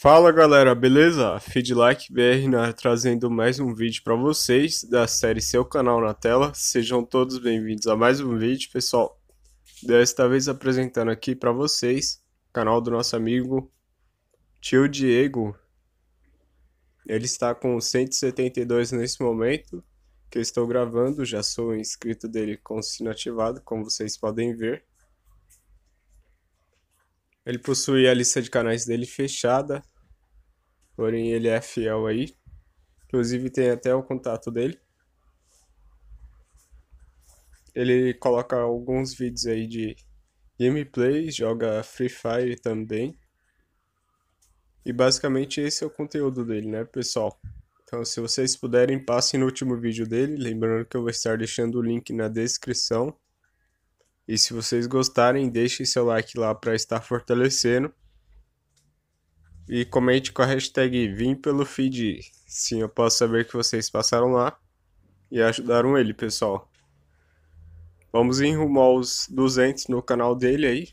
Fala galera, beleza? Like BR né, trazendo mais um vídeo para vocês da série Seu Canal na Tela. Sejam todos bem-vindos a mais um vídeo, pessoal. Desta vez apresentando aqui para vocês o canal do nosso amigo Tio Diego. Ele está com 172 nesse momento que eu estou gravando, já sou inscrito dele com o sino ativado, como vocês podem ver. Ele possui a lista de canais dele fechada, porém ele é fiel aí. Inclusive tem até o contato dele. Ele coloca alguns vídeos aí de gameplay, joga Free Fire também. E basicamente esse é o conteúdo dele, né, pessoal? Então, se vocês puderem, passem no último vídeo dele. Lembrando que eu vou estar deixando o link na descrição. E se vocês gostarem, deixem seu like lá para estar fortalecendo. E comente com a hashtag Vim pelo feed. Sim, eu posso saber que vocês passaram lá e ajudaram ele, pessoal. Vamos em rumo aos 200 no canal dele aí.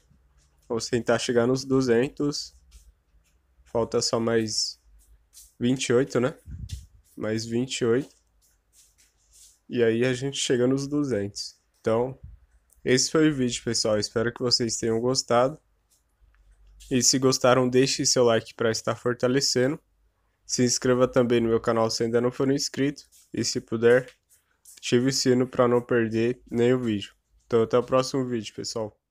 Vamos tentar chegar nos 200. Falta só mais 28, né? Mais 28. E aí a gente chega nos 200. Então, esse foi o vídeo, pessoal. Espero que vocês tenham gostado. E se gostaram, deixe seu like para estar fortalecendo. Se inscreva também no meu canal se ainda não for inscrito. E se puder, ative o sino para não perder nenhum vídeo. Então até o próximo vídeo, pessoal.